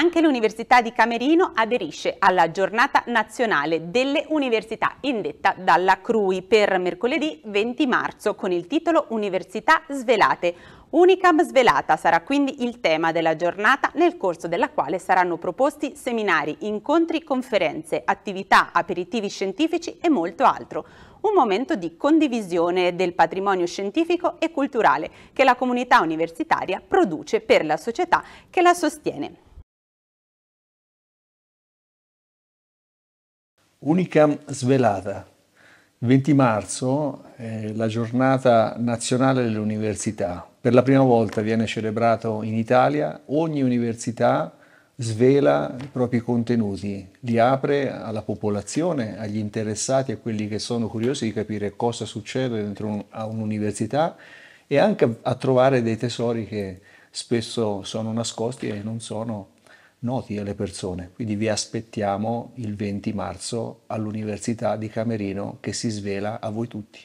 Anche l'Università di Camerino aderisce alla giornata nazionale delle università indetta dalla CRUI per mercoledì 20 marzo con il titolo Università svelate. Unicam svelata sarà quindi il tema della giornata nel corso della quale saranno proposti seminari, incontri, conferenze, attività, aperitivi scientifici e molto altro un momento di condivisione del patrimonio scientifico e culturale che la comunità universitaria produce per la società che la sostiene. Unicam svelata. Il 20 marzo è la giornata nazionale dell'università. Per la prima volta viene celebrato in Italia. Ogni università svela i propri contenuti, li apre alla popolazione, agli interessati, a quelli che sono curiosi di capire cosa succede dentro un, a un'università e anche a trovare dei tesori che spesso sono nascosti e non sono noti alle persone. Quindi vi aspettiamo il 20 marzo all'Università di Camerino che si svela a voi tutti.